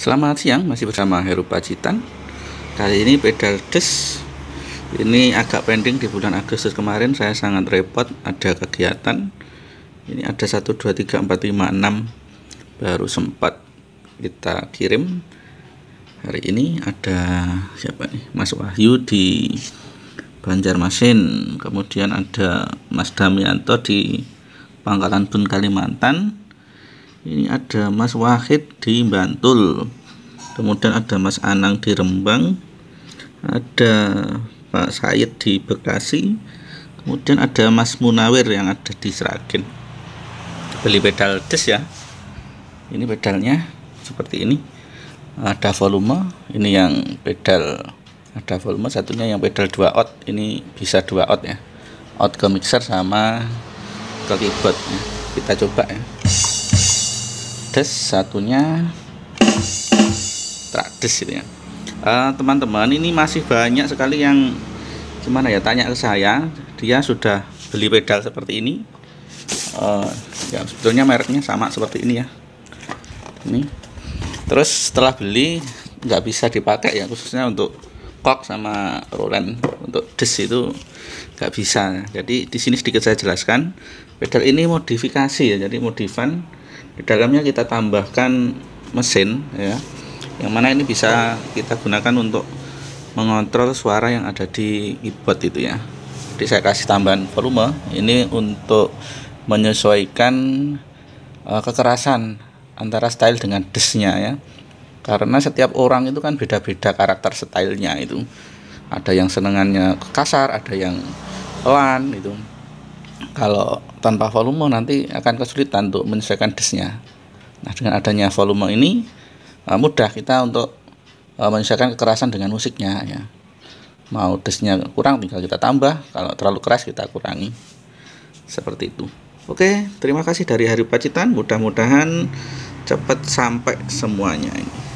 Selamat siang, masih bersama Heru Pacitan. Kali ini pedal des. Ini agak pending di bulan Agustus kemarin saya sangat repot ada kegiatan. Ini ada 1 2 3 4 5 6 baru sempat kita kirim. Hari ini ada siapa nih? Mas Wahyu di Banjarmasin. Kemudian ada Mas Damianto di Pangkalan Bun Kalimantan ini ada Mas Wahid di Bantul kemudian ada Mas Anang di Rembang ada Pak Said di Bekasi kemudian ada Mas Munawir yang ada di Seragen beli pedal des ya ini pedalnya seperti ini ada volume ini yang pedal ada volume satunya yang pedal 2 out ini bisa 2 out ya out ke mixer sama ke keyboard ya. kita coba ya trades satunya trades gitu ya eh, teman-teman uh, ini masih banyak sekali yang gimana ya tanya ke saya dia sudah beli pedal seperti ini uh, ya sebetulnya mereknya sama seperti ini ya ini terus setelah beli nggak bisa dipakai ya khususnya untuk Kok sama Roland untuk des itu nggak bisa. Jadi di sini sedikit saya jelaskan. Pedal ini modifikasi ya, jadi modifan di dalamnya kita tambahkan mesin ya. Yang mana ini bisa kita gunakan untuk mengontrol suara yang ada di keyboard itu ya. Jadi saya kasih tambahan volume ini untuk menyesuaikan uh, kekerasan antara style dengan desnya ya karena setiap orang itu kan beda-beda karakter stylenya itu ada yang senengannya kasar ada yang pelan itu kalau tanpa volume nanti akan kesulitan untuk menyesuaikan desnya nah dengan adanya volume ini eh, mudah kita untuk eh, menyesuaikan kekerasan dengan musiknya ya mau desnya kurang tinggal kita tambah kalau terlalu keras kita kurangi seperti itu oke terima kasih dari Hari Pacitan mudah-mudahan cepat sampai semuanya ini